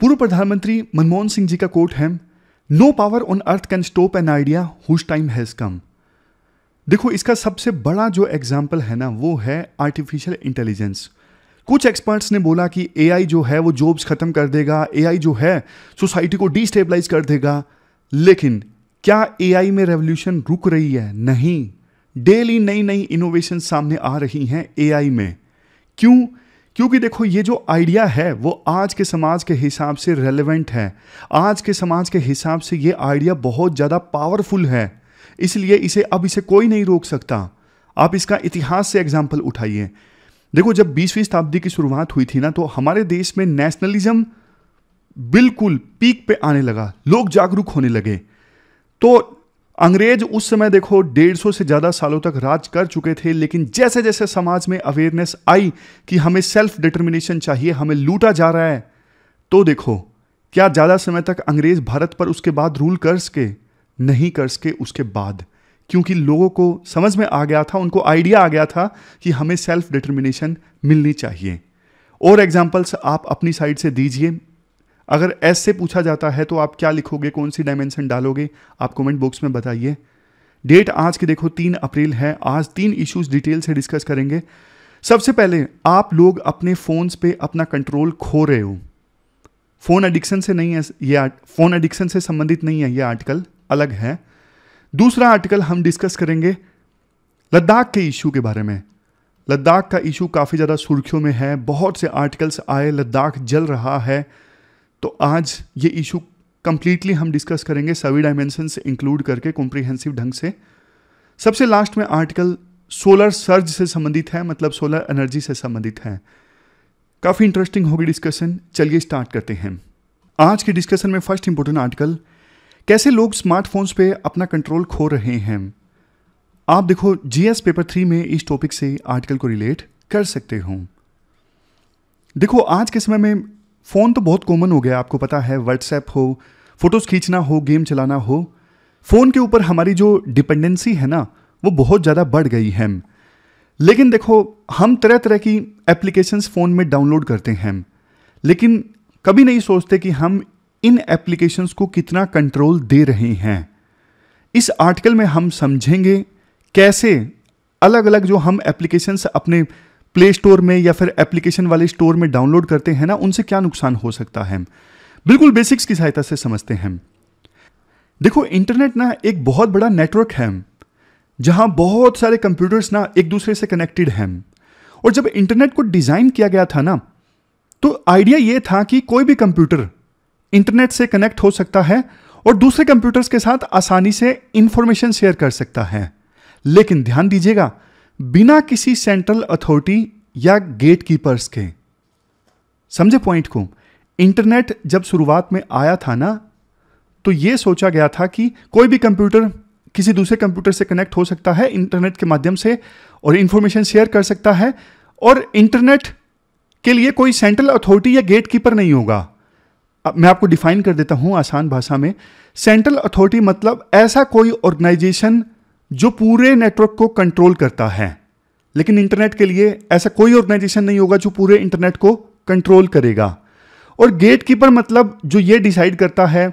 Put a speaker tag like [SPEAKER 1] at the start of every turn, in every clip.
[SPEAKER 1] पूर्व प्रधानमंत्री मनमोहन सिंह जी का कोट है no power on earth can stop an idea whose time has come देखो इसका सबसे बड़ा जो एग्जाम्पल है ना वो है आर्टिफिशियल इंटेलिजेंस कुछ एक्सपर्ट्स ने बोला कि ए जो है वो जॉब्स ख़त्म कर देगा ए जो है सोसाइटी को डिस्टेबलाइज कर देगा लेकिन क्या ए में रेवोल्यूशन रुक रही है नहीं डेली नई नई इनोवेशन सामने आ रही हैं ए में क्यों क्योंकि देखो ये जो आइडिया है वो आज के समाज के हिसाब से रेलेवेंट है आज के समाज के हिसाब से ये आइडिया बहुत ज़्यादा पावरफुल है इसलिए इसे अब इसे कोई नहीं रोक सकता आप इसका इतिहास से एग्जाम्पल उठाइए देखो जब बीसवीं शताब्दी की शुरुआत हुई थी ना तो हमारे देश में नेशनलिज्म बिल्कुल पीक पे आने लगा लोग जागरूक होने लगे तो अंग्रेज उस समय देखो 150 से ज़्यादा सालों तक राज कर चुके थे लेकिन जैसे जैसे समाज में अवेयरनेस आई कि हमें सेल्फ डिटर्मिनेशन चाहिए हमें लूटा जा रहा है तो देखो क्या ज़्यादा समय तक अंग्रेज़ भारत पर उसके बाद रूल कर सके नहीं कर सके उसके बाद क्योंकि लोगों को समझ में आ गया था उनको आइडिया आ गया था कि हमें सेल्फ डिटर्मिनेशन मिलनी चाहिए और एग्जाम्पल्स आप अपनी साइड से दीजिए अगर एस से पूछा जाता है तो आप क्या लिखोगे कौन सी डायमेंशन डालोगे आप कमेंट बॉक्स में बताइए डेट आज की देखो तीन अप्रैल है आज तीन इश्यूज डिटेल से डिस्कस करेंगे सबसे पहले आप लोग अपने फ़ोन्स पे अपना कंट्रोल खो रहे हो फ़ोन एडिक्शन से नहीं है ये फ़ोन एडिक्शन से संबंधित नहीं है ये आर्टिकल अलग है दूसरा आर्टिकल हम डिस्कस करेंगे लद्दाख के इशू के बारे में लद्दाख का इशू काफ़ी ज़्यादा सुर्खियों में है बहुत से आर्टिकल्स आए लद्दाख जल रहा है तो आज ये इशू कंप्लीटली हम डिस्कस करेंगे सभी डायमेंशन से इंक्लूड करके कॉम्प्रिहेंसिव ढंग से सबसे लास्ट में आर्टिकल सोलर सर्ज से संबंधित है मतलब सोलर एनर्जी से संबंधित है काफ़ी इंटरेस्टिंग होगी डिस्कशन चलिए स्टार्ट करते हैं आज के डिस्कशन में फर्स्ट इंपोर्टेंट आर्टिकल कैसे लोग स्मार्टफोन्स पे अपना कंट्रोल खो रहे हैं आप देखो जीएस पेपर थ्री में इस टॉपिक से आर्टिकल को रिलेट कर सकते हो देखो आज के समय में फ़ोन तो बहुत कॉमन हो गया आपको पता है व्हाट्सएप हो फ़ोटोज़ खींचना हो गेम चलाना हो फ़ोन के ऊपर हमारी जो डिपेंडेंसी है ना वो बहुत ज़्यादा बढ़ गई है लेकिन देखो हम तरह तरह की एप्लीकेशंस फ़ोन में डाउनलोड करते हैं लेकिन कभी नहीं सोचते कि हम इन एप्लीकेशंस को कितना कंट्रोल दे रहे हैं इस आर्टिकल में हम समझेंगे कैसे अलग अलग जो हम एप्लीकेशंस अपने प्ले स्टोर में या फिर एप्लीकेशन वाले स्टोर में डाउनलोड करते हैं ना उनसे क्या नुकसान हो सकता है बिल्कुल बेसिक्स की सहायता से समझते हैं देखो इंटरनेट ना एक बहुत बड़ा नेटवर्क है जहां बहुत सारे कंप्यूटर्स ना एक दूसरे से कनेक्टेड हैं और जब इंटरनेट को डिज़ाइन किया गया था ना तो आइडिया ये था कि कोई भी कंप्यूटर इंटरनेट से कनेक्ट हो सकता है और दूसरे कंप्यूटर्स के साथ आसानी से इंफॉर्मेशन शेयर कर सकता है लेकिन ध्यान दीजिएगा बिना किसी सेंट्रल अथॉरिटी या गेट कीपर्स के समझे पॉइंट को इंटरनेट जब शुरुआत में आया था ना तो यह सोचा गया था कि कोई भी कंप्यूटर किसी दूसरे कंप्यूटर से कनेक्ट हो सकता है इंटरनेट के माध्यम से और इंफॉर्मेशन शेयर कर सकता है और इंटरनेट के लिए कोई सेंट्रल अथॉरिटी या गेट कीपर नहीं होगा अब मैं आपको डिफाइन कर देता हूं आसान भाषा में सेंट्रल अथॉरिटी मतलब ऐसा कोई ऑर्गेनाइजेशन जो पूरे नेटवर्क को कंट्रोल करता है लेकिन इंटरनेट के लिए ऐसा कोई ऑर्गेनाइजेशन नहीं होगा जो पूरे इंटरनेट को कंट्रोल करेगा और गेट कीपर मतलब जो ये डिसाइड करता है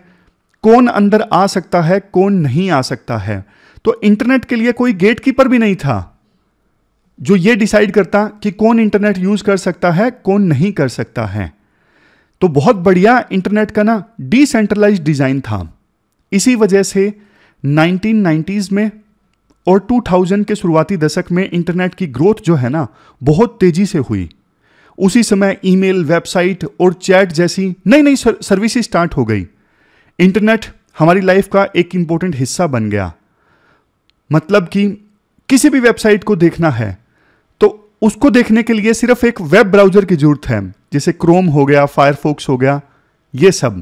[SPEAKER 1] कौन अंदर आ सकता है कौन नहीं आ सकता है तो इंटरनेट के लिए कोई गेट कीपर भी नहीं था जो ये डिसाइड करता कि कौन इंटरनेट यूज़ कर सकता है कौन नहीं कर सकता है तो बहुत बढ़िया इंटरनेट का ना डिसेंट्रलाइज डिज़ाइन था इसी वजह से 1990s में और 2000 के शुरुआती दशक में इंटरनेट की ग्रोथ जो है ना बहुत तेजी से हुई उसी समय ईमेल वेबसाइट और चैट जैसी नई नई सर्विसेज स्टार्ट हो गई इंटरनेट हमारी लाइफ का एक इंपॉर्टेंट हिस्सा बन गया मतलब कि किसी भी वेबसाइट को देखना है तो उसको देखने के लिए सिर्फ एक वेब ब्राउज़र की ज़रूरत है जैसे क्रोम हो गया फायरफोक्स हो गया ये सब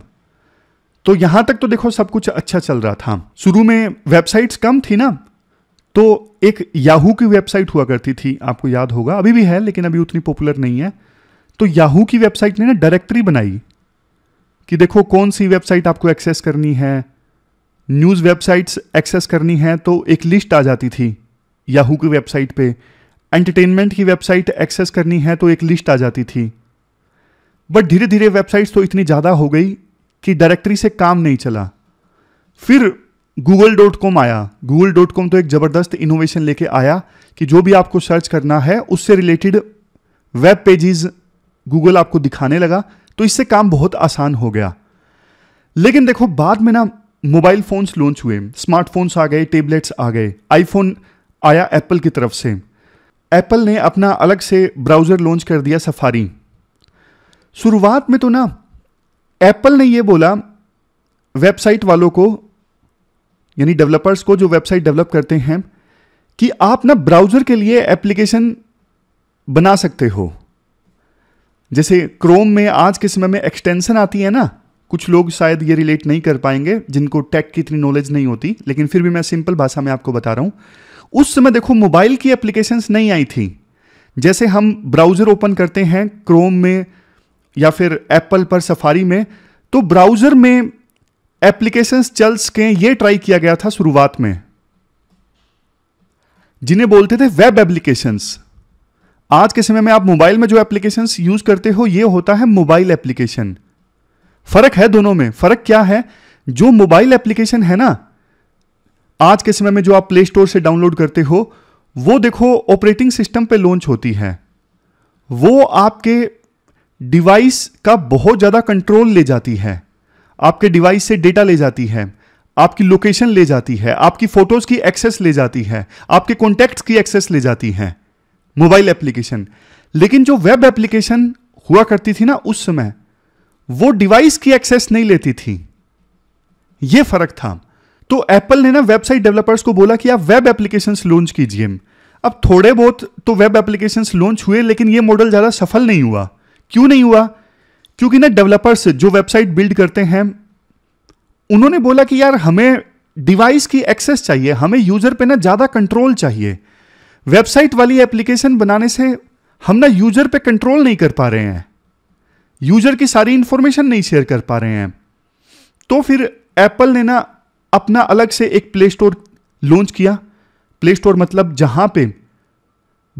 [SPEAKER 1] तो यहां तक तो देखो सब कुछ अच्छा चल रहा था शुरू में वेबसाइट्स कम थी ना तो एक याहू की वेबसाइट हुआ करती थी आपको याद होगा अभी भी है लेकिन अभी उतनी पॉपुलर नहीं है तो याहू की वेबसाइट ने ना डायरेक्टरी बनाई कि देखो कौन सी वेबसाइट आपको एक्सेस करनी है न्यूज़ वेबसाइट्स एक्सेस करनी है तो एक लिस्ट आ जाती थी याहू की वेबसाइट पे एंटरटेनमेंट की वेबसाइट एक्सेस करनी है तो एक लिस्ट आ जाती थी बट धीरे धीरे वेबसाइट्स तो इतनी ज़्यादा हो गई कि डायरेक्टरी से काम नहीं चला फिर गूगल डॉट कॉम आया गूगल डॉट कॉम तो एक ज़बरदस्त इनोवेशन लेके आया कि जो भी आपको सर्च करना है उससे रिलेटेड वेब पेजेस गूगल आपको दिखाने लगा तो इससे काम बहुत आसान हो गया लेकिन देखो बाद में ना मोबाइल फ़ोन्स लॉन्च हुए स्मार्टफोन्स आ गए टेबलेट्स आ गए आईफोन आया एप्पल की तरफ से एप्पल ने अपना अलग से ब्राउज़र लॉन्च कर दिया सफारी शुरुआत में तो ना एप्पल ने ये बोला वेबसाइट वालों को यानी डेवलपर्स को जो वेबसाइट डेवलप करते हैं कि आप ना ब्राउज़र के लिए एप्लीकेशन बना सकते हो जैसे क्रोम में आज के समय में एक्सटेंशन आती है ना कुछ लोग शायद ये रिलेट नहीं कर पाएंगे जिनको टेक की इतनी नॉलेज नहीं होती लेकिन फिर भी मैं सिंपल भाषा में आपको बता रहा हूँ उस समय देखो मोबाइल की एप्लीकेशन नहीं आई थी जैसे हम ब्राउज़र ओपन करते हैं क्रोम में या फिर एप्पल पर सफारी में तो ब्राउज़र में एप्लीकेशन चल सके ये ट्राई किया गया था शुरुआत में जिन्हें बोलते थे वेब एप्लीकेशन आज के समय में आप मोबाइल में जो एप्लीकेशन यूज करते हो ये होता है मोबाइल एप्लीकेशन फर्क है दोनों में फर्क क्या है जो मोबाइल एप्लीकेशन है ना आज के समय में जो आप प्ले स्टोर से डाउनलोड करते हो वो देखो ऑपरेटिंग सिस्टम पे लॉन्च होती है वो आपके डिवाइस का बहुत ज़्यादा कंट्रोल ले जाती है आपके डिवाइस से डेटा ले जाती है आपकी लोकेशन ले जाती है आपकी फोटोज की एक्सेस ले जाती है आपके कॉन्टेक्ट की एक्सेस ले जाती है मोबाइल एप्लीकेशन लेकिन जो वेब एप्लीकेशन हुआ करती थी ना उस समय वो डिवाइस की एक्सेस नहीं लेती थी ये फर्क था तो एप्पल ने ना वेबसाइट डेवलपर्स को बोला कि आप वेब एप्लीकेशंस लॉन्च कीजिए अब थोड़े बहुत तो वेब एप्लीकेशंस लॉन्च हुए लेकिन ये मॉडल ज़्यादा सफल नहीं हुआ क्यों नहीं हुआ क्योंकि ना डेवलपर्स जो वेबसाइट बिल्ड करते हैं उन्होंने बोला कि यार हमें डिवाइस की एक्सेस चाहिए हमें यूजर पे ना ज़्यादा कंट्रोल चाहिए वेबसाइट वाली एप्लीकेशन बनाने से हम ना यूजर पे कंट्रोल नहीं कर पा रहे हैं यूजर की सारी इंफॉर्मेशन नहीं शेयर कर पा रहे हैं तो फिर एप्पल ने ना अपना अलग से एक प्ले स्टोर लॉन्च किया प्ले स्टोर मतलब जहां पे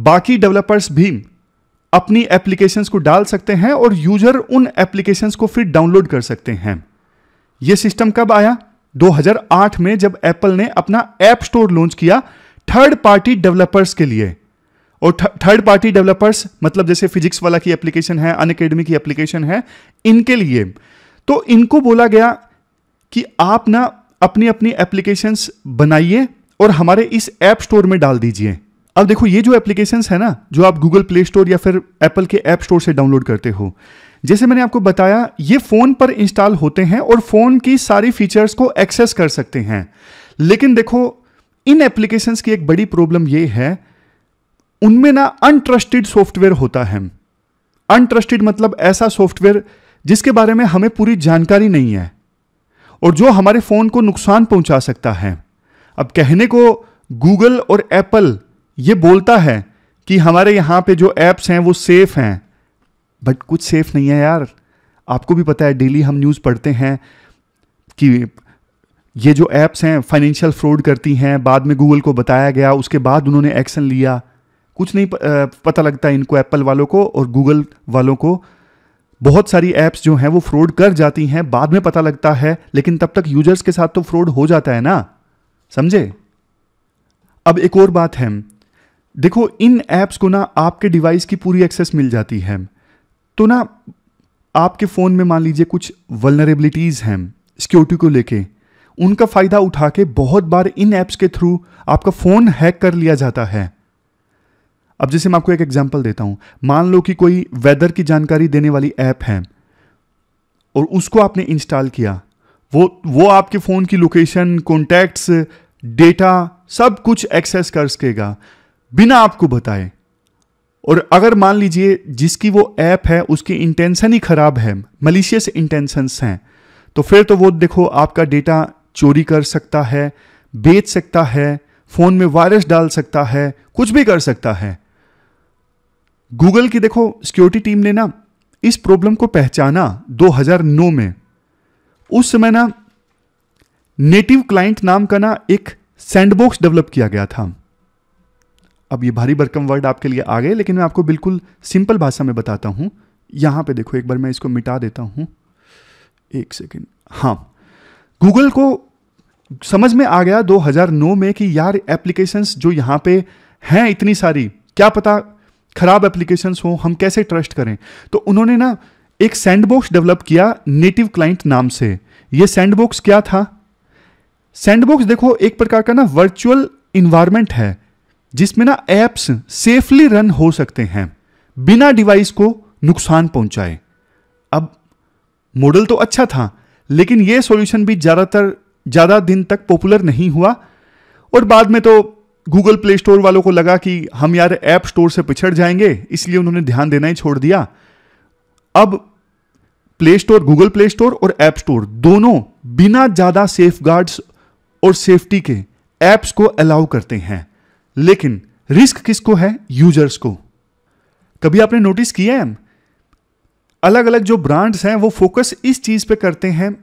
[SPEAKER 1] बाकी डेवलपर्स भी अपनी एप्लीकेशंस को डाल सकते हैं और यूजर उन एप्लीकेशंस को फिर डाउनलोड कर सकते हैं यह सिस्टम कब आया 2008 में जब एप्पल ने अपना ऐप स्टोर लॉन्च किया थर्ड पार्टी डेवलपर्स के लिए और थर्ड पार्टी डेवलपर्स मतलब जैसे फिजिक्स वाला की एप्लीकेशन है अन की एप्लीकेशन है इनके लिए तो इनको बोला गया कि आप ना अपनी अपनी एप्लीकेशंस बनाइए और हमारे इस ऐप स्टोर में डाल दीजिए अब देखो ये जो एप्लीकेशन है ना जो आप गूगल प्ले स्टोर या फिर एप्पल के ऐप स्टोर से डाउनलोड करते हो जैसे मैंने आपको बताया ये फ़ोन पर इंस्टॉल होते हैं और फ़ोन की सारी फीचर्स को एक्सेस कर सकते हैं लेकिन देखो इन एप्लीकेशंस की एक बड़ी प्रॉब्लम ये है उनमें ना अनट्रस्टेड सॉफ्टवेयर होता है अनट्रस्टेड मतलब ऐसा सॉफ्टवेयर जिसके बारे में हमें पूरी जानकारी नहीं है और जो हमारे फ़ोन को नुकसान पहुंचा सकता है अब कहने को गूगल और एप्पल ये बोलता है कि हमारे यहाँ पे जो ऐप्स हैं वो सेफ़ हैं बट कुछ सेफ़ नहीं है यार आपको भी पता है डेली हम न्यूज़ पढ़ते हैं कि ये जो ऐप्स हैं फाइनेंशियल फ्रॉड करती हैं बाद में गूगल को बताया गया उसके बाद उन्होंने एक्शन लिया कुछ नहीं पता लगता इनको एप्पल वालों को और गूगल वालों को बहुत सारी ऐप्स जो हैं वो फ्रॉड कर जाती हैं बाद में पता लगता है लेकिन तब तक यूजर्स के साथ तो फ्रॉड हो जाता है ना समझे अब एक और बात है देखो इन ऐप्स को ना आपके डिवाइस की पूरी एक्सेस मिल जाती है तो ना आपके फ़ोन में मान लीजिए कुछ वलनरेबिलिटीज़ हैं सिक्योरिटी को लेके उनका फ़ायदा उठा के बहुत बार इन ऐप्स के थ्रू आपका फ़ोन हैक कर लिया जाता है अब जैसे मैं आपको एक एग्जांपल देता हूं मान लो कि कोई वेदर की जानकारी देने वाली ऐप है और उसको आपने इंस्टॉल किया वो वो आपके फ़ोन की लोकेशन कॉन्टैक्ट्स डेटा सब कुछ एक्सेस कर सकेगा बिना आपको बताए और अगर मान लीजिए जिसकी वो ऐप है उसकी इंटेंशन ही खराब है मलिशियस इंटेंशंस हैं तो फिर तो वो देखो आपका डेटा चोरी कर सकता है बेच सकता है फ़ोन में वायरस डाल सकता है कुछ भी कर सकता है गूगल की देखो सिक्योरिटी टीम ने ना इस प्रॉब्लम को पहचाना 2009 में उस समय ना नेटिव क्लाइंट नाम का ना एक सैंडबॉक्स डेवलप किया गया था अब ये भारी भरकम वर्ड आपके लिए आ गए लेकिन मैं आपको बिल्कुल सिंपल भाषा में बताता हूँ यहाँ पे देखो एक बार मैं इसको मिटा देता हूँ एक सेकेंड हाँ गूगल को समझ में आ गया 2009 में कि यार एप्लीकेशंस जो यहाँ पे हैं इतनी सारी क्या पता खराब एप्लीकेशंस हो हम कैसे ट्रस्ट करें तो उन्होंने ना एक सैंडबॉक्स डेवलप किया नेटिव क्लाइंट नाम से ये सैंडबॉक्स क्या था सैंडबॉक्स देखो एक प्रकार का ना वर्चुअल इन्वायरमेंट है जिसमें ना एप्स सेफली रन हो सकते हैं बिना डिवाइस को नुकसान पहुंचाए अब मॉडल तो अच्छा था लेकिन यह सॉल्यूशन भी ज़्यादातर ज़्यादा दिन तक पॉपुलर नहीं हुआ और बाद में तो गूगल प्ले स्टोर वालों को लगा कि हम यार ऐप स्टोर से पिछड़ जाएंगे इसलिए उन्होंने ध्यान देना ही छोड़ दिया अब play store Google play store और ऐप स्टोर दोनों बिना ज़्यादा सेफ और सेफ्टी के एप्स को अलाउ करते हैं लेकिन रिस्क किसको है यूजर्स को कभी आपने नोटिस किया है अलग अलग जो ब्रांड्स हैं वो फोकस इस चीज़ पे करते हैं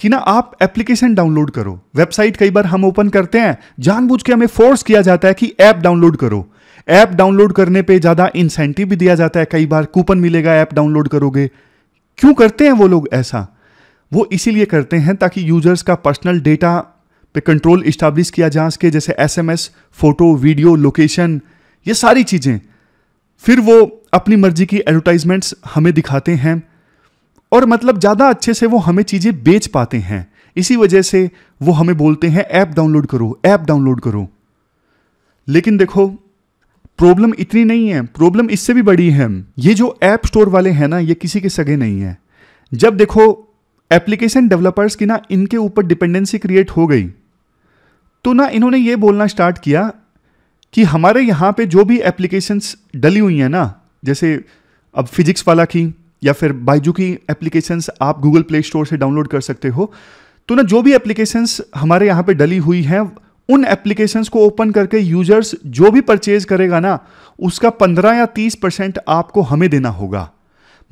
[SPEAKER 1] कि ना आप एप्लीकेशन डाउनलोड करो वेबसाइट कई बार हम ओपन करते हैं जानबूझ के हमें फोर्स किया जाता है कि ऐप डाउनलोड करो ऐप डाउनलोड करने पे ज़्यादा इंसेंटिव भी दिया जाता है कई बार कूपन मिलेगा ऐप डाउनलोड करोगे क्यों करते हैं वो लोग ऐसा वो इसीलिए करते हैं ताकि यूजर्स का पर्सनल डेटा पे कंट्रोल इस्टाब्लिश किया जहाँ के जैसे एसएमएस फोटो वीडियो लोकेशन ये सारी चीज़ें फिर वो अपनी मर्जी की एडवर्टाइजमेंट्स हमें दिखाते हैं और मतलब ज़्यादा अच्छे से वो हमें चीज़ें बेच पाते हैं इसी वजह से वो हमें बोलते हैं ऐप डाउनलोड करो ऐप डाउनलोड करो लेकिन देखो प्रॉब्लम इतनी नहीं है प्रॉब्लम इससे भी बड़ी है ये जो ऐप स्टोर वाले हैं ना ये किसी के सगे नहीं है जब देखो एप्लीकेशन डेवलपर्स की ना इनके ऊपर डिपेंडेंसी क्रिएट हो गई तो ना इन्होंने ये बोलना स्टार्ट किया कि हमारे यहाँ पे जो भी एप्लीकेशंस डली हुई हैं ना जैसे अब फिजिक्स वाला की या फिर बाइजू की एप्लीकेशंस आप गूगल प्ले स्टोर से डाउनलोड कर सकते हो तो ना जो भी एप्लीकेशंस हमारे यहाँ पे डली हुई हैं उन एप्लीकेशंस को ओपन करके यूजर्स जो भी परचेज करेगा ना उसका 15 या 30 परसेंट आपको हमें देना होगा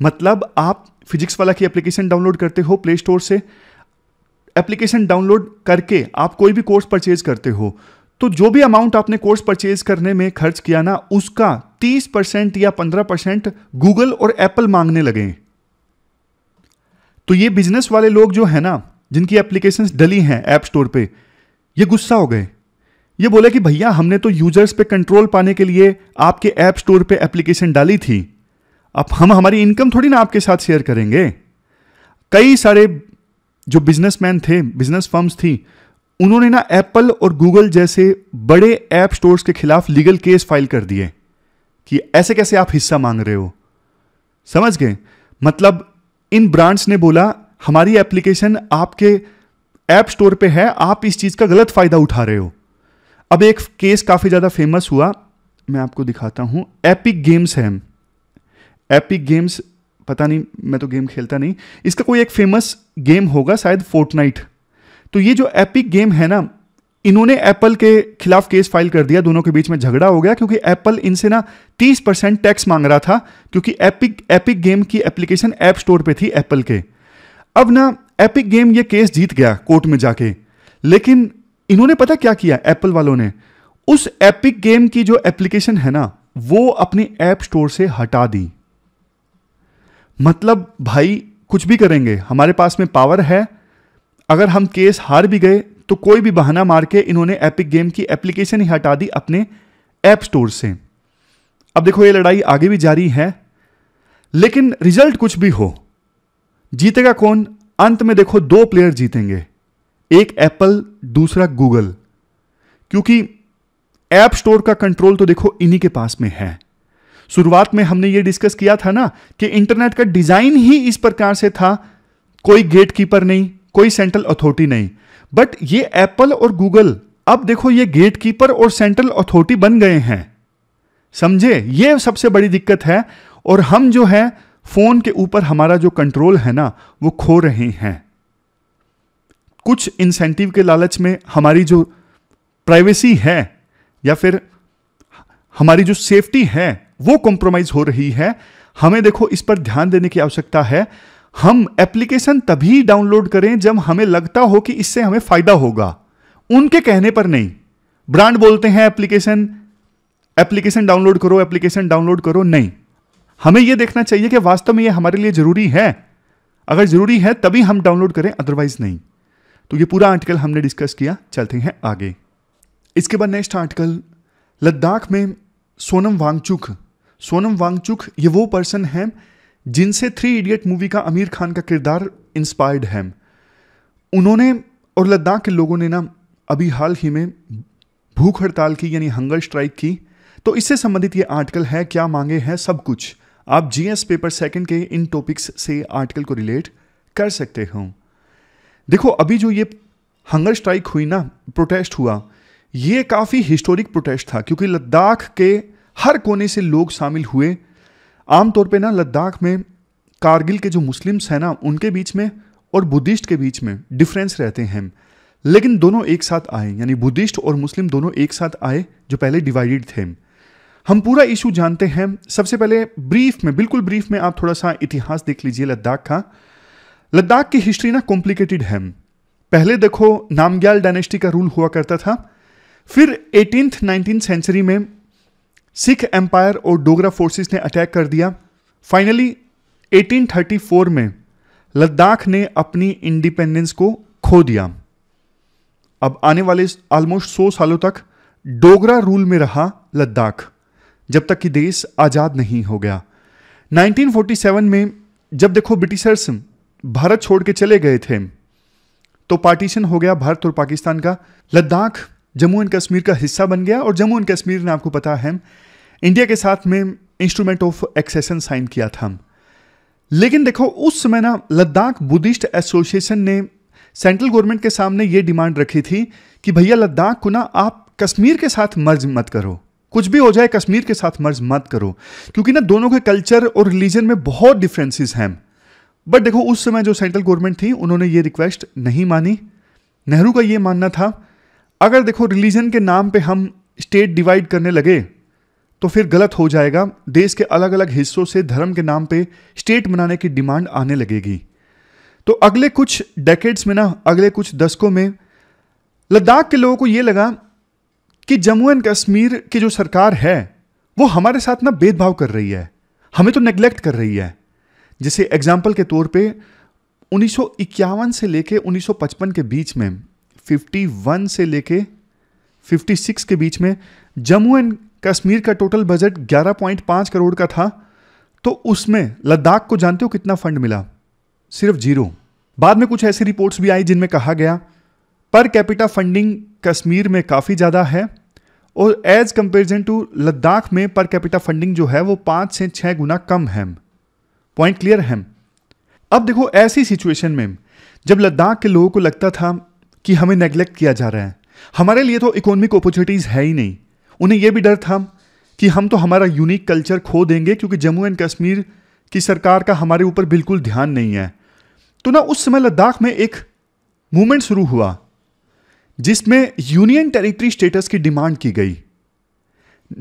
[SPEAKER 1] मतलब आप फिजिक्स वाला की एप्लीकेशन डाउनलोड करते हो प्ले स्टोर से एप्लीकेशन डाउनलोड करके आप कोई भी कोर्स परचेज करते हो तो जो भी अमाउंट आपने कोर्स परचेज करने में खर्च किया ना उसका 30 परसेंट या 15 परसेंट गूगल और एप्पल मांगने लगे तो ये बिजनेस वाले लोग जो है ना जिनकी एप्लीकेशन डली हैं ऐप स्टोर पे ये गुस्सा हो गए ये बोले कि भैया हमने तो यूजर्स पे कंट्रोल पाने के लिए आपके ऐप स्टोर पे एप्लीकेशन डाली थी अब हम हमारी इनकम थोड़ी ना आपके साथ शेयर करेंगे कई सारे जो बिजनेसमैन थे बिजनेस फर्म्स थी उन्होंने ना एप्पल और गूगल जैसे बड़े ऐप स्टोर्स के खिलाफ लीगल केस फाइल कर दिए कि ऐसे कैसे आप हिस्सा मांग रहे हो समझ गए मतलब इन ब्रांड्स ने बोला हमारी एप्लीकेशन आपके ऐप आप स्टोर पे है आप इस चीज़ का गलत फ़ायदा उठा रहे हो अब एक केस काफ़ी ज़्यादा फेमस हुआ मैं आपको दिखाता हूं एपिक गेम्स है एपिक गेम्स पता नहीं मैं तो गेम खेलता नहीं इसका कोई एक फेमस गेम होगा शायद फोर्टनाइट तो ये जो एपिक गेम है ना इन्होंने एप्पल के खिलाफ केस फाइल कर दिया दोनों के बीच में झगड़ा हो गया क्योंकि एप्पल इनसे ना 30 परसेंट टैक्स मांग रहा था क्योंकि एपिक एपिक गेम की एप्लीकेशन ऐप स्टोर पे थी एप्पल के अब ना एपिक गेम ये केस जीत गया कोर्ट में जाके लेकिन इन्होंने पता क्या किया एप्पल वालों ने उस एपिक गेम की जो एप्लीकेशन है ना वो अपनी ऐप स्टोर से हटा दी मतलब भाई कुछ भी करेंगे हमारे पास में पावर है अगर हम केस हार भी गए तो कोई भी बहाना मार के इन्होंने एपिक गेम की एप्लीकेशन ही हटा दी अपने ऐप स्टोर से अब देखो ये लड़ाई आगे भी जारी है लेकिन रिजल्ट कुछ भी हो जीतेगा कौन अंत में देखो दो प्लेयर जीतेंगे एक एप्पल दूसरा गूगल क्योंकि ऐप स्टोर का कंट्रोल तो देखो इन्हीं के पास में है शुरुआत में हमने ये डिस्कस किया था ना कि इंटरनेट का डिजाइन ही इस प्रकार से था कोई गेट कीपर नहीं कोई सेंट्रल अथॉरिटी नहीं बट ये एप्पल और गूगल अब देखो ये गेट कीपर और सेंट्रल अथॉरिटी बन गए हैं समझे ये सबसे बड़ी दिक्कत है और हम जो है फोन के ऊपर हमारा जो कंट्रोल है ना वो खो रहे हैं कुछ इंसेंटिव के लालच में हमारी जो प्राइवेसी है या फिर हमारी जो सेफ्टी है वो कॉम्प्रोमाइज हो रही है हमें देखो इस पर ध्यान देने की आवश्यकता है हम एप्लीकेशन तभी डाउनलोड करें जब हमें लगता हो कि इससे हमें फायदा होगा उनके कहने पर नहीं ब्रांड बोलते हैं एप्लीकेशन एप्लीकेशन डाउनलोड करो एप्लीकेशन डाउनलोड करो नहीं हमें यह देखना चाहिए कि वास्तव में यह हमारे लिए जरूरी है अगर जरूरी है तभी हम डाउनलोड करें अदरवाइज नहीं तो यह पूरा आर्टिकल हमने डिस्कस किया चलते हैं आगे इसके बाद नेक्स्ट आर्टिकल लद्दाख में सोनम वांगचुक सोनम वांगचुक ये वो पर्सन हैं जिनसे थ्री इडियट मूवी का आमिर खान का किरदार इंस्पायर्ड है उन्होंने और लद्दाख के लोगों ने ना अभी हाल ही में भूख हड़ताल की यानी हंगर स्ट्राइक की तो इससे संबंधित ये आर्टिकल है क्या मांगे हैं सब कुछ आप जीएस पेपर सेकंड के इन टॉपिक्स से आर्टिकल को रिलेट कर सकते हो देखो अभी जो ये हंगर स्ट्राइक हुई ना प्रोटेस्ट हुआ ये काफ़ी हिस्टोरिक प्रोटेस्ट था क्योंकि लद्दाख के हर कोने से लोग शामिल हुए आमतौर पे ना लद्दाख में कारगिल के जो मुस्लिम्स हैं ना उनके बीच में और बुद्धिस्ट के बीच में डिफरेंस रहते हैं लेकिन दोनों एक साथ आए यानी बुद्धिस्ट और मुस्लिम दोनों एक साथ आए जो पहले डिवाइडेड थे हम पूरा इशू जानते हैं सबसे पहले ब्रीफ में बिल्कुल ब्रीफ में आप थोड़ा सा इतिहास देख लीजिए लद्दाख का लद्दाख की हिस्ट्री ना कॉम्प्लिकेटेड है पहले देखो नामग्याल डायनेस्टी का रूल हुआ करता था फिर एटीनथ नाइनटीन सेंचुरी में सिख एम्पायर और डोगरा फोर्सेस ने अटैक कर दिया फाइनली 1834 में लद्दाख ने अपनी इंडिपेंडेंस को खो दिया अब आने वाले ऑलमोस्ट 100 सालों तक डोगरा रूल में रहा लद्दाख जब तक कि देश आज़ाद नहीं हो गया 1947 में जब देखो ब्रिटिशर्स भारत छोड़ के चले गए थे तो पार्टीशन हो गया भारत और पाकिस्तान का लद्दाख जम्मू एंड कश्मीर का हिस्सा बन गया और जम्मू एंड कश्मीर ने आपको पता है इंडिया के साथ में इंस्ट्रूमेंट ऑफ एक्सेशन साइन किया था लेकिन देखो उस समय ना लद्दाख बुद्धिस्ट एसोसिएशन ने सेंट्रल गवर्नमेंट के सामने ये डिमांड रखी थी कि भैया लद्दाख को ना आप कश्मीर के साथ मर्ज मत करो कुछ भी हो जाए कश्मीर के साथ मर्ज मत करो क्योंकि ना दोनों के कल्चर और रिलीजन में बहुत डिफरेंसेस हैं बट देखो उस समय जो सेंट्रल गवर्नमेंट थी उन्होंने ये रिक्वेस्ट नहीं मानी नेहरू का ये मानना था अगर देखो रिलीजन के नाम पे हम स्टेट डिवाइड करने लगे तो फिर गलत हो जाएगा देश के अलग अलग हिस्सों से धर्म के नाम पे स्टेट बनाने की डिमांड आने लगेगी तो अगले कुछ डेकेड्स में ना अगले कुछ दशकों में लद्दाख के लोगों को यह लगा कि जम्मू एंड कश्मीर की जो सरकार है वो हमारे साथ ना भेदभाव कर रही है हमें तो नेग्लेक्ट कर रही है जैसे एग्जाम्पल के तौर पर उन्नीस से लेके उन्नीस के बीच में 51 से लेके 56 के बीच में जम्मू एंड कश्मीर का टोटल बजट 11.5 करोड़ का था तो उसमें लद्दाख को जानते हो कितना फंड मिला सिर्फ जीरो बाद में कुछ ऐसी रिपोर्ट्स भी आई जिनमें कहा गया पर कैपिटा फंडिंग कश्मीर में काफ़ी ज़्यादा है और एज कंपेरिजन टू लद्दाख में पर कैपिटा फंडिंग जो है वो पाँच से छः गुना कम है पॉइंट क्लियर है अब देखो ऐसी सिचुएशन में जब लद्दाख के लोगों को लगता था कि हमें नेग्लेक्ट किया जा रहा है हमारे लिए तो इकोनॉमिक अपॉर्चुनिटीज़ है ही नहीं उन्हें यह भी डर था कि हम तो हमारा यूनिक कल्चर खो देंगे क्योंकि जम्मू एंड कश्मीर की सरकार का हमारे ऊपर बिल्कुल ध्यान नहीं है तो ना उस समय लद्दाख में एक मूवमेंट शुरू हुआ जिसमें यूनियन टेरिटरी स्टेटस की डिमांड की गई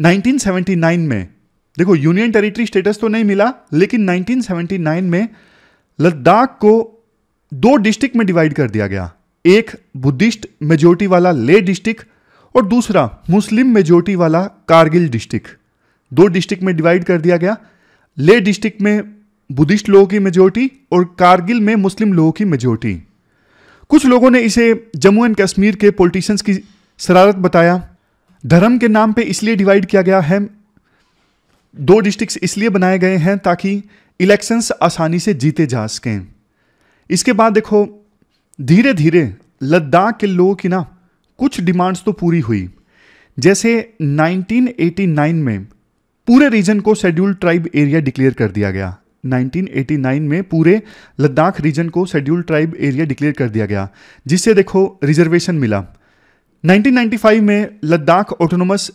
[SPEAKER 1] 1979 में देखो यूनियन टेरिटरी स्टेटस तो नहीं मिला लेकिन 1979 में लद्दाख को दो डिस्ट्रिक्ट में डिवाइड कर दिया गया एक बुद्धिस्ट मेजोरिटी वाला ले डिस्ट्रिक्ट और दूसरा मुस्लिम मेजोरिटी वाला कारगिल डिस्ट्रिक्ट दो डिस्ट्रिक्ट में डिवाइड कर दिया गया ले डिस्ट्रिक्ट में बुद्धिस्ट लोगों की मेजोरिटी और कारगिल में मुस्लिम लोगों की मेजोरिटी कुछ लोगों ने इसे जम्मू एंड कश्मीर के पॉलिटिशियंस की शरारत बताया धर्म के नाम पे इसलिए डिवाइड किया गया है दो डिस्ट्रिक्स इसलिए बनाए गए हैं ताकि इलेक्शंस आसानी से जीते जा सकें इसके बाद देखो धीरे धीरे लद्दाख के लोगों की ना कुछ डिमांड्स तो पूरी हुई जैसे 1989 में पूरे रीजन को शेड्यूल ट्राइब एरिया डिक्लेयर कर दिया गया 1989 में पूरे लद्दाख रीजन को शेड्यूल ट्राइब एरिया डिक्लेयर कर दिया गया जिससे देखो रिजर्वेशन मिला 1995 में Ladakh autonomous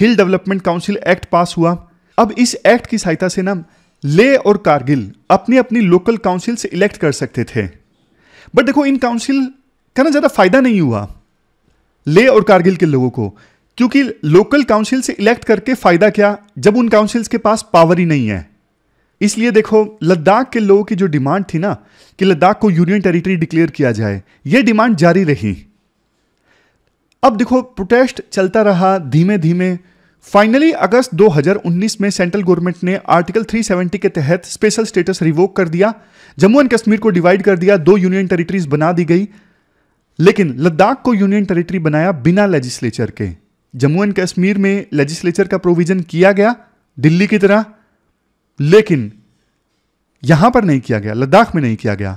[SPEAKER 1] hill development council act pass हुआ अब इस एक्ट की सहायता से ना ले और कारगिल अपनी अपनी लोकल काउंसिल से इलेक्ट कर सकते थे बट देखो इन काउंसिल का ना ज़्यादा फायदा नहीं हुआ ले और कारगिल के लोगों को क्योंकि लोकल काउंसिल से इलेक्ट करके फ़ायदा क्या जब उन काउंसिल्स के पास पावर ही नहीं है इसलिए देखो लद्दाख के लोगों की जो डिमांड थी ना कि लद्दाख को यूनियन टेरिटरी डिक्लेयर किया जाए यह डिमांड जारी रही अब देखो प्रोटेस्ट चलता रहा धीमे धीमे फाइनली अगस्त 2019 में सेंट्रल गवर्नमेंट ने आर्टिकल 370 के तहत स्पेशल स्टेटस रिवोक कर दिया जम्मू एंड कश्मीर को डिवाइड कर दिया दो यूनियन टेरिटरीज बना दी गई लेकिन लद्दाख को यूनियन टेरिटरी बनाया बिना लेजिस्लेचर के जम्मू एंड कश्मीर में लेजिस्लेचर का प्रोविजन किया गया दिल्ली की तरह लेकिन यहां पर नहीं किया गया लद्दाख में नहीं किया गया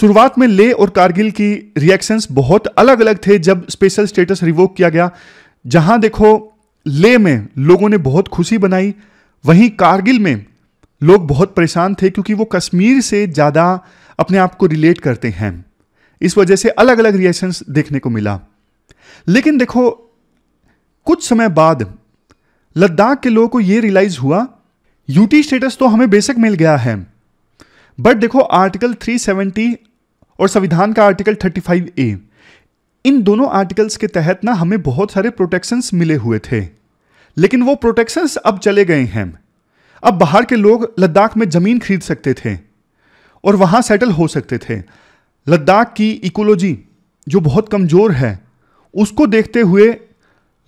[SPEAKER 1] शुरुआत में ले और कारगिल की रिएक्शंस बहुत अलग अलग थे जब स्पेशल स्टेटस रिवोक किया गया जहां देखो ले में लोगों ने बहुत खुशी बनाई वहीं कारगिल में लोग बहुत परेशान थे क्योंकि वो कश्मीर से ज़्यादा अपने आप को रिलेट करते हैं इस वजह से अलग अलग रिएक्शंस देखने को मिला लेकिन देखो कुछ समय बाद लद्दाख के लोगों को यह रियलाइज़ हुआ यूटी स्टेटस तो हमें बेसिक मिल गया है बट देखो आर्टिकल 370 और संविधान का आर्टिकल 35 ए इन दोनों आर्टिकल्स के तहत ना हमें बहुत सारे प्रोटेक्शंस मिले हुए थे लेकिन वो प्रोटेक्शंस अब चले गए हैं अब बाहर के लोग लद्दाख में ज़मीन खरीद सकते थे और वहां सेटल हो सकते थे लद्दाख की इकोलॉजी जो बहुत कमज़ोर है उसको देखते हुए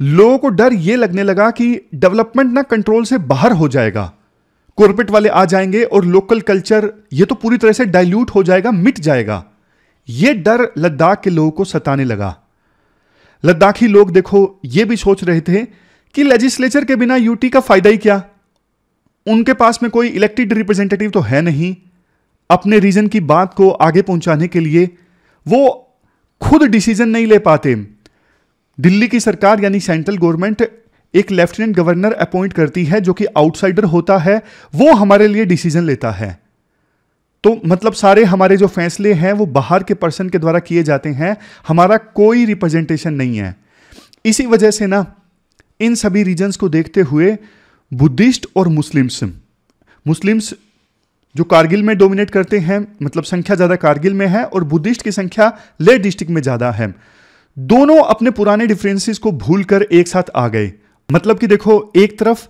[SPEAKER 1] लोगों को डर ये लगने लगा कि डेवलपमेंट ना कंट्रोल से बाहर हो जाएगा कॉरपोरेट वाले आ जाएंगे और लोकल कल्चर ये तो पूरी तरह से डाइल्यूट हो जाएगा मिट जाएगा ये डर लद्दाख के लोगों को सताने लगा लद्दाखी लोग देखो ये भी सोच रहे थे कि लेजिस्लेचर के बिना यूटी का फायदा ही क्या उनके पास में कोई इलेक्टेड रिप्रेजेंटेटिव तो है नहीं अपने रीजन की बात को आगे पहुंचाने के लिए वो खुद डिसीजन नहीं ले पाते दिल्ली की सरकार यानी सेंट्रल गवर्नमेंट एक लेफ्टिनेंट गवर्नर अपॉइंट करती है जो कि आउटसाइडर होता है वो हमारे लिए डिसीजन लेता है तो मतलब सारे हमारे जो फैसले हैं वो बाहर के पर्सन के द्वारा किए जाते हैं हमारा कोई रिप्रेजेंटेशन नहीं है इसी वजह से ना इन सभी रीजन्स को देखते हुए बुद्धिस्ट और मुस्लिम्स मुस्लिम्स जो कारगिल में डोमिनेट करते हैं मतलब संख्या ज़्यादा कारगिल में है और बुद्धिस्ट की संख्या ले डिस्ट्रिक्ट में ज़्यादा है दोनों अपने पुराने डिफरेंसेस को भूलकर एक साथ आ गए मतलब कि देखो एक तरफ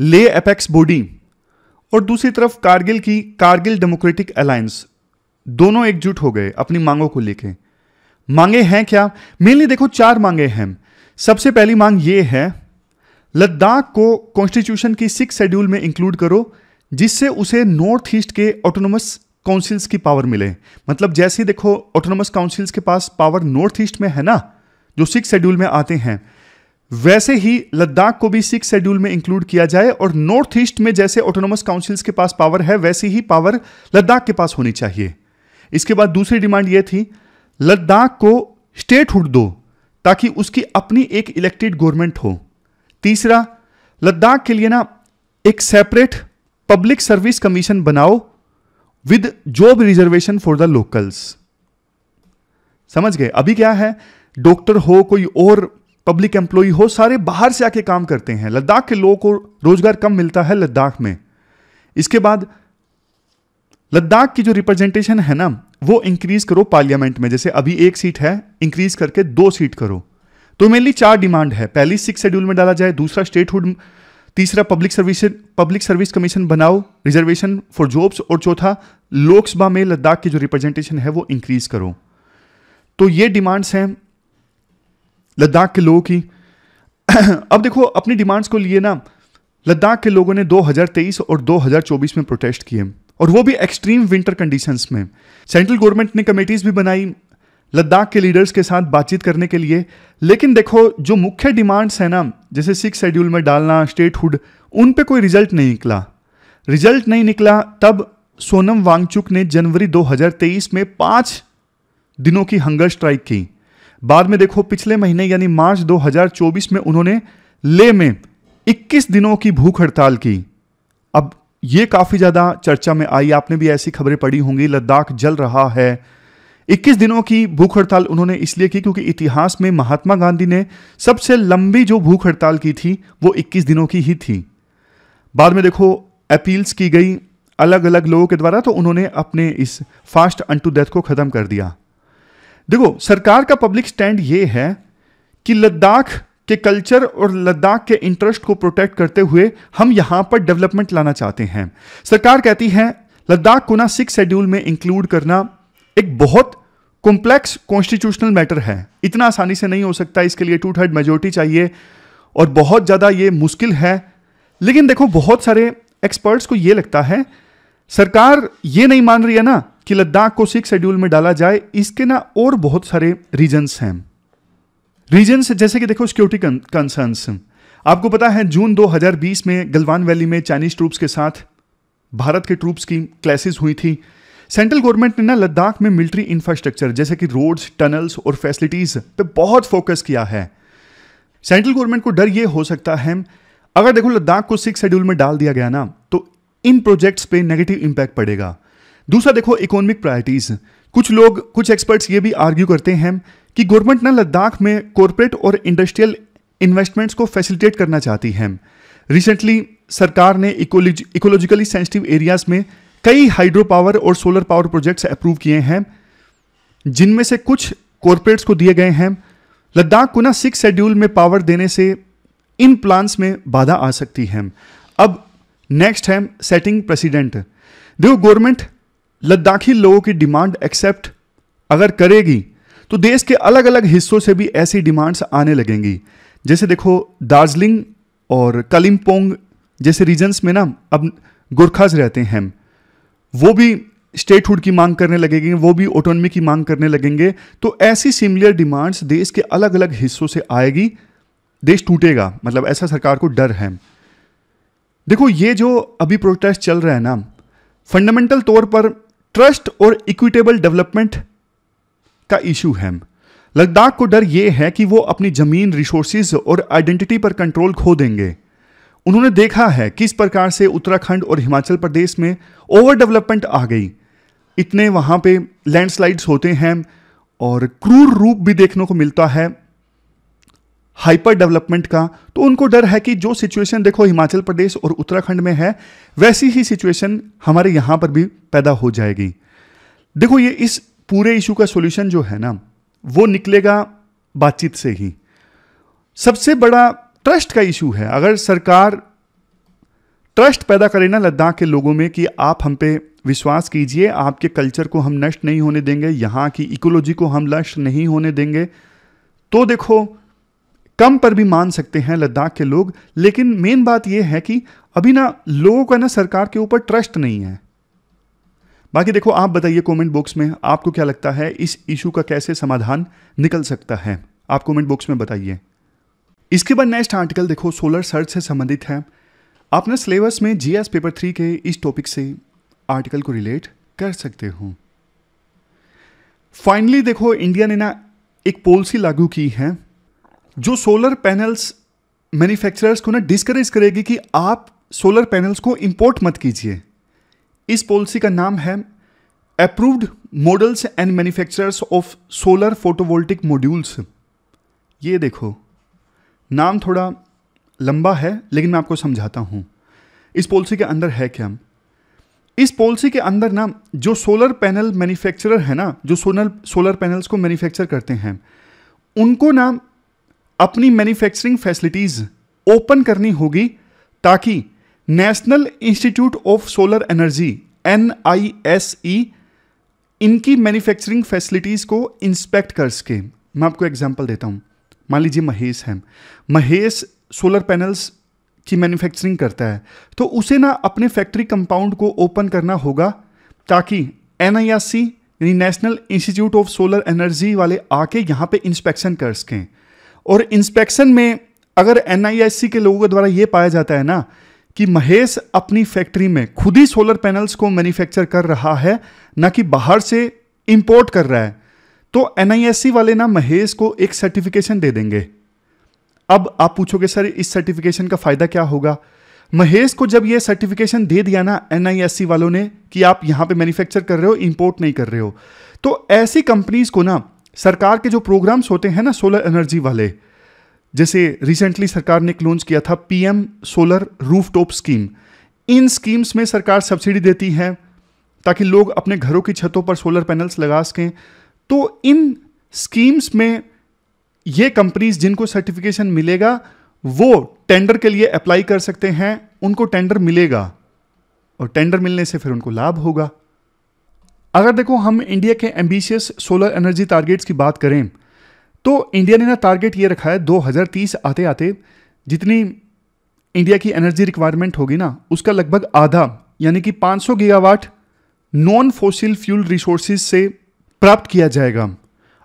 [SPEAKER 1] ले एपेक्स बॉडी और दूसरी तरफ कारगिल की कारगिल डेमोक्रेटिक अलायंस दोनों एकजुट हो गए अपनी मांगों को लेके मांगे हैं क्या मेनली देखो चार मांगे हैं सबसे पहली मांग ये है लद्दाख को कॉन्स्टिट्यूशन की सिक्स शेड्यूल में इंक्लूड करो जिससे उसे नॉर्थ ईस्ट के ऑटोनोमस काउंसिल्स की पावर मिले मतलब जैसे ही देखो ऑटोनोमस काउंसिल्स के पास पावर नॉर्थ ईस्ट में है ना जो सिक्स शेड्यूल में आते हैं वैसे ही लद्दाख को भी सिक्स शेड्यूल में इंक्लूड किया जाए और नॉर्थ ईस्ट में जैसे ऑटोनोमस काउंसिल्स के पास पावर है वैसे ही पावर लद्दाख के पास होनी चाहिए इसके बाद दूसरी डिमांड यह थी लद्दाख को स्टेटहुड दो ताकि उसकी अपनी एक इलेक्टेड गवर्नमेंट हो तीसरा लद्दाख के लिए ना एक सेपरेट पब्लिक सर्विस कमीशन बनाओ with job reservation for the locals समझ गए अभी क्या है डॉक्टर हो कोई और पब्लिक एम्प्लॉय हो सारे बाहर से आके काम करते हैं लद्दाख के लोगों को रोजगार कम मिलता है लद्दाख में इसके बाद लद्दाख की जो रिप्रेजेंटेशन है ना वो इंक्रीज करो पार्लियामेंट में जैसे अभी एक सीट है इंक्रीज करके दो सीट करो तो मेनली चार डिमांड है पहली सिक्स शेड्यूल में डाला जाए दूसरा स्टेटहुड तीसरा public service public service commission बनाओ रिजर्वेशन फॉर जॉब्स और चौथा लोकसभा में लद्दाख की जो रिप्रेजेंटेशन है वो इंक्रीज करो तो ये डिमांड्स हैं लद्दाख के लोगों की अब देखो अपनी डिमांड्स को लिए ना लद्दाख के लोगों ने 2023 और 2024 में प्रोटेस्ट किए और वो भी एक्सट्रीम विंटर कंडीशंस में सेंट्रल गवर्नमेंट ने कमेटीज भी बनाई लद्दाख के लीडर्स के साथ बातचीत करने के लिए लेकिन देखो जो मुख्य डिमांड्स हैं ना जैसे सिक्स शेड्यूल में डालना स्टेटहुड उन पर कोई रिजल्ट नहीं निकला रिजल्ट नहीं निकला तब सोनम वांगचुक ने जनवरी 2023 में पांच दिनों की हंगर स्ट्राइक की बाद में देखो पिछले महीने यानी मार्च 2024 में उन्होंने ले में 21 दिनों की भूख हड़ताल की अब ये काफ़ी ज़्यादा चर्चा में आई आपने भी ऐसी खबरें पढ़ी होंगी लद्दाख जल रहा है 21 दिनों की भूख हड़ताल उन्होंने इसलिए की क्योंकि इतिहास में महात्मा गांधी ने सबसे लंबी जो भूख हड़ताल की थी वो 21 दिनों की ही थी बाद में देखो अपील्स की गई अलग अलग लोगों के द्वारा तो उन्होंने अपने इस फास्ट अंटू डेथ को ख़त्म कर दिया देखो सरकार का पब्लिक स्टैंड ये है कि लद्दाख के कल्चर और लद्दाख के इंटरेस्ट को प्रोटेक्ट करते हुए हम यहाँ पर डेवलपमेंट लाना चाहते हैं सरकार कहती है लद्दाख को ना सिक्स शेड्यूल में इंक्लूड करना एक बहुत कॉम्प्लेक्स कॉन्स्टिट्यूशनल मैटर है इतना आसानी से नहीं हो सकता इसके लिए टू थर्ड मेजोरिटी चाहिए और बहुत ज़्यादा ये मुश्किल है लेकिन देखो बहुत सारे एक्सपर्ट्स को ये लगता है सरकार ये नहीं मान रही है ना कि लद्दाख को सिक्स शेड्यूल में डाला जाए इसके ना और बहुत सारे रीजन्स हैं रीजन्स जैसे कि देखो सिक्योरिटी कंसर्न्स आपको पता है जून 2020 में गलवान वैली में चाइनीज ट्रूप्स के साथ भारत के ट्रूप्स की क्लैसेस हुई थी सेंट्रल गवर्नमेंट ने ना लद्दाख में मिलिट्री इंफ्रास्ट्रक्चर जैसे कि रोड्स टनल्स और फैसिलिटीज़ पे बहुत फोकस किया है सेंट्रल गवर्नमेंट को डर ये हो सकता है अगर देखो लद्दाख को सिक्स शेड्यूल में डाल दिया गया ना तो इन प्रोजेक्ट्स पे नेगेटिव इंपैक्ट पड़ेगा दूसरा देखो इकोनॉमिक प्रायोरिटीज़ कुछ लोग कुछ एक्सपर्ट्स ये भी आर्ग्यू करते हैं कि गवर्नमेंट ना लद्दाख में कॉरपोरेट और इंडस्ट्रियल इन्वेस्टमेंट्स को फैसिलिटेट करना चाहती है रिसेंटली सरकार ने इकोलॉजिकली सेंसिटिव एरियाज में कई हाइड्रो पावर और सोलर पावर प्रोजेक्ट्स अप्रूव किए हैं जिनमें से कुछ कॉरपोरेट्स को दिए गए हैं लद्दाख को ना सिक्स शेड्यूल में पावर देने से इन प्लांट्स में बाधा आ सकती है अब नेक्स्ट है सेटिंग प्रेसिडेंट देखो गवर्नमेंट लद्दाखी लोगों की डिमांड एक्सेप्ट अगर करेगी तो देश के अलग अलग हिस्सों से भी ऐसी डिमांड्स आने लगेंगी जैसे देखो दार्जिलिंग और कलिम्पोंग जैसे रीजन्स में ना अब गोरखाज रहते हैं वो भी स्टेटहुड की मांग करने लगेंगे वो भी ऑटोनमी की मांग करने लगेंगे तो ऐसी सिमिलर डिमांड्स देश के अलग अलग हिस्सों से आएगी देश टूटेगा मतलब ऐसा सरकार को डर है देखो ये जो अभी प्रोटेस्ट चल रहा है ना फंडामेंटल तौर पर ट्रस्ट और इक्विटेबल डेवलपमेंट का इशू है लद्दाख को डर यह है कि वो अपनी ज़मीन रिसोर्सेज और आइडेंटिटी पर कंट्रोल खो देंगे उन्होंने देखा है किस प्रकार से उत्तराखंड और हिमाचल प्रदेश में ओवर डेवलपमेंट आ गई इतने वहाँ पे लैंडस्लाइड्स होते हैं और क्रूर रूप भी देखने को मिलता है हाइपर डेवलपमेंट का तो उनको डर है कि जो सिचुएशन देखो हिमाचल प्रदेश और उत्तराखंड में है वैसी ही सिचुएशन हमारे यहाँ पर भी पैदा हो जाएगी देखो ये इस पूरे इशू का सॉल्यूशन जो है ना वो निकलेगा बातचीत से ही सबसे बड़ा ट्रस्ट का इशू है अगर सरकार ट्रस्ट पैदा करे ना लद्दाख के लोगों में कि आप हम पे विश्वास कीजिए आपके कल्चर को हम नष्ट नहीं होने देंगे यहाँ की इकोलॉजी को हम नष्ट नहीं होने देंगे तो देखो कम पर भी मान सकते हैं लद्दाख के लोग लेकिन मेन बात यह है कि अभी ना लोगों का ना सरकार के ऊपर ट्रस्ट नहीं है बाकी देखो आप बताइए कमेंट बॉक्स में आपको क्या लगता है इस इशू का कैसे समाधान निकल सकता है आप कमेंट बॉक्स में बताइए इसके बाद नेक्स्ट आर्टिकल देखो सोलर सर्च से संबंधित है आपने सिलेबस में जीएस पेपर थ्री के इस टॉपिक से आर्टिकल को रिलेट कर सकते हो फाइनली देखो इंडिया ने ना एक पॉलिसी लागू की है जो सोलर पैनल्स मैन्युफैक्चरर्स को ना डिस्करेज करेगी कि आप सोलर पैनल्स को इंपोर्ट मत कीजिए इस पॉलिसी का नाम है approved models and manufacturers of solar photovoltaic modules ये देखो नाम थोड़ा लंबा है लेकिन मैं आपको समझाता हूँ इस पॉलिसी के अंदर है क्या इस पॉलिसी के अंदर ना जो सोलर पैनल मैन्युफैक्चरर है ना जो सोनल सोलर पैनल्स को मैन्युफैक्चर करते हैं उनको ना अपनी मैन्युफैक्चरिंग फैसिलिटीज़ ओपन करनी होगी ताकि national institute of solar energy N I S E इनकी मैन्युफैक्चरिंग फैसिलिटीज़ को इंस्पेक्ट कर सके मैं आपको एग्जाम्पल देता हूँ मान लीजिए महेश है महेश सोलर पैनल्स की मैन्युफैक्चरिंग करता है तो उसे ना अपने फैक्ट्री कंपाउंड को ओपन करना होगा ताकि एन यानी national institute of solar energy वाले आके यहाँ पे इंस्पेक्शन कर सकें और इंस्पेक्शन में अगर एन के लोगों द्वारा ये पाया जाता है ना कि महेश अपनी फैक्ट्री में खुद ही सोलर पैनल्स को मैन्युफैक्चर कर रहा है ना कि बाहर से इंपोर्ट कर रहा है तो एनआईएससी वाले ना महेश को एक सर्टिफिकेशन दे देंगे अब आप पूछोगे सर इस सर्टिफिकेशन का फ़ायदा क्या होगा महेश को जब यह सर्टिफिकेशन दे दिया ना एनआईएससी वालों ने कि आप यहां पे मैन्युफैक्चर कर रहे हो इंपोर्ट नहीं कर रहे हो तो ऐसी कंपनीज को ना सरकार के जो प्रोग्राम्स होते हैं ना सोलर एनर्जी वाले जैसे रिसेंटली सरकार ने एक लॉन्च किया था पीएम सोलर टॉप स्कीम इन स्कीम्स में सरकार सब्सिडी देती है ताकि लोग अपने घरों की छतों पर सोलर पैनल्स लगा सकें तो इन स्कीम्स में ये कंपनीज जिनको सर्टिफिकेशन मिलेगा वो टेंडर के लिए अप्लाई कर सकते हैं उनको टेंडर मिलेगा और टेंडर मिलने से फिर उनको लाभ होगा अगर देखो हम इंडिया के एम्बिशियस सोलर एनर्जी टारगेट्स की बात करें तो इंडिया ने ना टारगेट ये रखा है 2030 आते आते जितनी इंडिया की एनर्जी रिक्वायरमेंट होगी ना उसका लगभग आधा यानी कि 500 gigawatt non fossil fuel resources से प्राप्त किया जाएगा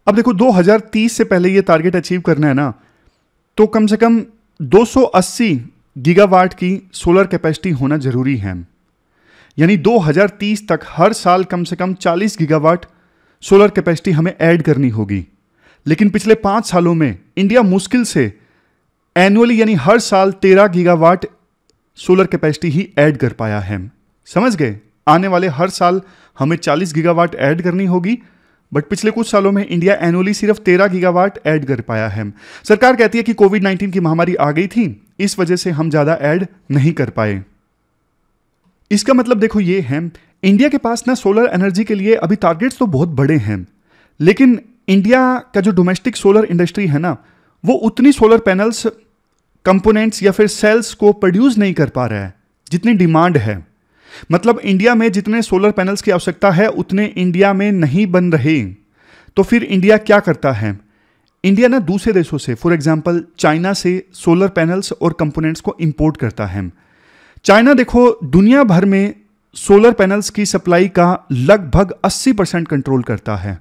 [SPEAKER 1] अब देखो 2030 से पहले ये टारगेट अचीव करना है ना तो कम से कम 280 गीगावाट की सोलर कैपेसिटी होना ज़रूरी है यानी 2030 तक हर साल कम से कम 40 गीगावाट सोलर कैपेसिटी हमें ऐड करनी होगी लेकिन पिछले पाँच सालों में इंडिया मुश्किल से एनुअली यानी हर साल 13 गीगावाट सोलर कैपेसिटी ही ऐड कर पाया है समझ गए आने वाले हर साल हमें 40 गीगावाट ऐड करनी होगी बट पिछले कुछ सालों में इंडिया एनुअली सिर्फ तेरह गीगावाट ऐड कर पाया है सरकार कहती है कि कोविड नाइन्टीन की महामारी आ गई थी इस वजह से हम ज़्यादा ऐड नहीं कर पाए इसका मतलब देखो ये है इंडिया के पास ना सोलर एनर्जी के लिए अभी टारगेट्स तो बहुत बड़े हैं लेकिन इंडिया का जो डोमेस्टिक सोलर इंडस्ट्री है ना वो उतनी सोलर पैनल्स कंपोनेंट्स या फिर सेल्स को प्रोड्यूस नहीं कर पा रहा है जितनी डिमांड है मतलब इंडिया में जितने सोलर पैनल्स की आवश्यकता है उतने इंडिया में नहीं बन रहे तो फिर इंडिया क्या करता है इंडिया ना दूसरे देशों से फॉर एग्जाम्पल चाइना से सोलर पैनल्स और कंपोनेंट्स को इम्पोर्ट करता है चाइना देखो दुनिया भर में सोलर पैनल्स की सप्लाई का लगभग 80 परसेंट कंट्रोल करता है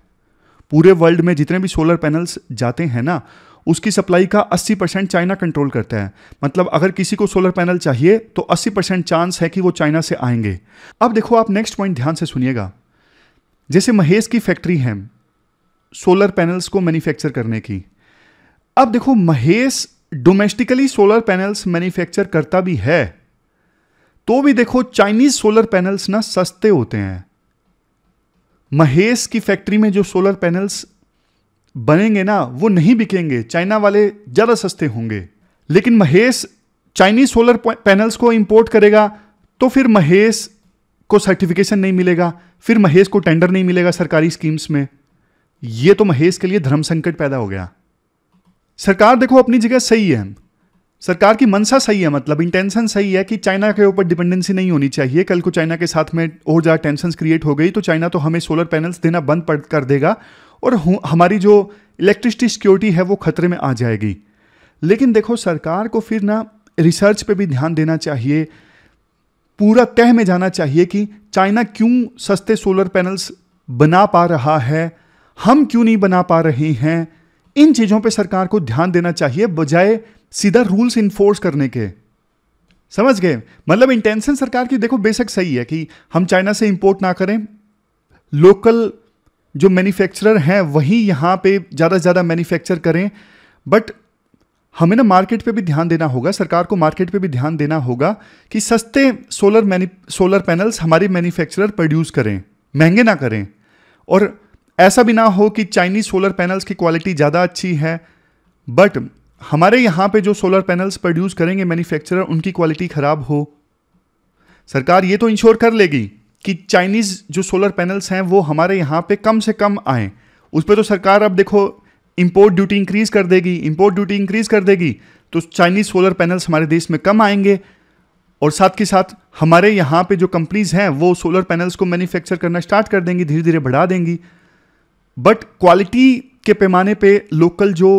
[SPEAKER 1] पूरे वर्ल्ड में जितने भी सोलर पैनल्स जाते हैं ना उसकी सप्लाई का 80 परसेंट चाइना कंट्रोल करता है मतलब अगर किसी को सोलर पैनल चाहिए तो 80 परसेंट चांस है कि वो चाइना से आएंगे अब देखो आप नेक्स्ट पॉइंट ध्यान से सुनिएगा जैसे महेश की फैक्ट्री है सोलर पैनल्स को मैन्युफैक्चर करने की अब देखो Mahesh domestically solar panels manufacture करता भी है तो भी देखो चाइनीज सोलर पैनल्स ना सस्ते होते हैं महेश की फैक्ट्री में जो सोलर पैनल्स बनेंगे ना वो नहीं बिकेंगे चाइना वाले ज़्यादा सस्ते होंगे लेकिन महेश चाइनीज सोलर पैनल्स को इंपोर्ट करेगा तो फिर महेश को सर्टिफिकेशन नहीं मिलेगा फिर महेश को टेंडर नहीं मिलेगा सरकारी स्कीम्स में ये तो महेश के लिए धर्म संकट पैदा हो गया सरकार देखो अपनी जगह सही है सरकार की मंशा सही है मतलब इंटेंशन सही है कि चाइना के ऊपर डिपेंडेंसी नहीं होनी चाहिए कल को चाइना के साथ में और ज़्यादा टेंशन क्रिएट हो गई तो चाइना तो हमें सोलर पैनल्स देना बंद कर देगा और हमारी जो इलेक्ट्रिसिटी सिक्योरिटी है वो खतरे में आ जाएगी लेकिन देखो सरकार को फिर ना रिसर्च पे भी ध्यान देना चाहिए पूरा तह में जाना चाहिए कि चाइना क्यों सस्ते सोलर पैनल्स बना पा रहा है हम क्यों नहीं बना पा रहे हैं इन चीज़ों पे सरकार को ध्यान देना चाहिए बजाय सीधा रूल्स इन्फोर्स करने के समझ गए मतलब इंटेंशन सरकार की देखो बेशक सही है कि हम चाइना से इंपोर्ट ना करें लोकल जो मैन्युफैक्चरर हैं वहीं यहाँ पे ज़्यादा से ज़्यादा मैन्युफैक्चर करें बट हमें ना मार्केट पे भी ध्यान देना होगा सरकार को मार्केट पे भी ध्यान देना होगा कि सस्ते सोलर सोलर पैनल्स हमारे मैन्युफैक्चरर प्रोड्यूस करें महंगे ना करें और ऐसा भी ना हो कि चाइनीज़ सोलर पैनल्स की क्वालिटी ज़्यादा अच्छी है बट हमारे यहाँ पे जो सोलर पैनल्स प्रोड्यूस करेंगे मैन्युफैक्चरर उनकी क्वालिटी ख़राब हो सरकार ये तो इंश्योर कर लेगी कि चाइनीज़ जो सोलर पैनल्स हैं वो हमारे यहाँ पे कम से कम आए उस पर तो सरकार अब देखो इम्पोर्ट ड्यूटी इंक्रीज़ कर देगी इम्पोर्ट ड्यूटी इंक्रीज़ कर देगी तो चाइनीज़ सोलर पैनल्स हमारे देश में कम आएंगे और साथ के साथ हमारे यहाँ पे जो कंपनीज़ हैं वो सोलर पैनल्स को मैन्युफैक्चर करना स्टार्ट कर देंगी धीरे धीरे बढ़ा देंगी बट क्वालिटी के पैमाने पे लोकल जो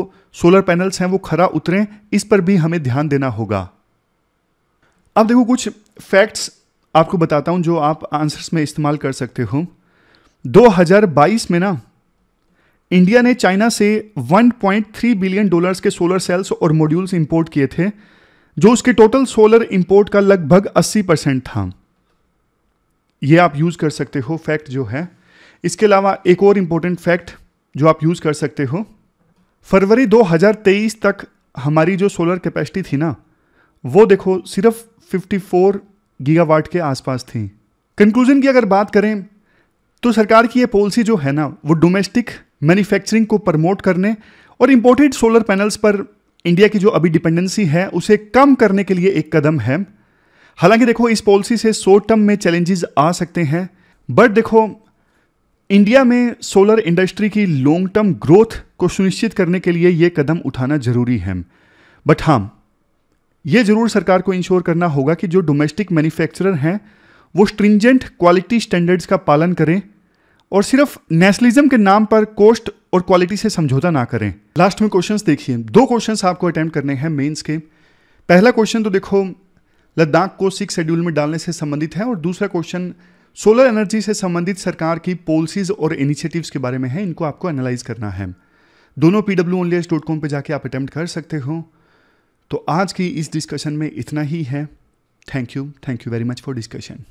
[SPEAKER 1] सोलर पैनल्स हैं वो खरा उतरें इस पर भी हमें ध्यान देना होगा अब देखो कुछ फैक्ट्स आपको बताता हूं जो आप आंसर्स में इस्तेमाल कर सकते हो 2022 में ना इंडिया ने चाइना से 1.3 बिलियन डॉलर्स के सोलर सेल्स और मॉड्यूल्स इंपोर्ट किए थे जो उसके टोटल सोलर इंपोर्ट का लगभग 80 परसेंट था यह आप यूज़ कर सकते हो फैक्ट जो है इसके अलावा एक और इम्पोर्टेंट फैक्ट जो आप यूज़ कर सकते हो फरवरी 2023 तक हमारी जो सोलर कैपेसिटी थी ना वो देखो सिर्फ गीगावाट के आसपास थी कंक्लूजन की अगर बात करें तो सरकार की ये पॉलिसी जो है ना वो डोमेस्टिक मैन्युफैक्चरिंग को प्रमोट करने और इम्पोर्टेड सोलर पैनल्स पर इंडिया की जो अभी डिपेंडेंसी है उसे कम करने के लिए एक कदम है हालांकि देखो इस पॉलिसी से शॉर्ट टर्म में चैलेंजेस आ सकते हैं बट देखो इंडिया में सोलर इंडस्ट्री की लॉन्ग टर्म ग्रोथ को सुनिश्चित करने के लिए ये कदम उठाना जरूरी है बट हाँ ये ज़रूर सरकार को इंश्योर करना होगा कि जो डोमेस्टिक मैन्युफैक्चरर हैं वो स्ट्रिंजेंट क्वालिटी स्टैंडर्ड्स का पालन करें और सिर्फ नेशनलिज्म के नाम पर कोस्ट और क्वालिटी से समझौता ना करें लास्ट में क्वेश्चन देखिए दो क्वेश्चन आपको अटैम्प्ट करने हैं मेन्स के पहला क्वेश्चन तो देखो लद्दाख को सिक्स शेड्यूल में डालने से संबंधित है और दूसरा क्वेश्चन सोलर एनर्जी से संबंधित सरकार की पॉलिसीज और इनिशिएटिव्स के बारे में है इनको आपको एनालाइज करना है दोनों P W only dot com पर जाके आप अटैम्प्ट कर सकते हो तो आज की इस डिस्कशन में इतना ही है thank you thank you very much for discussion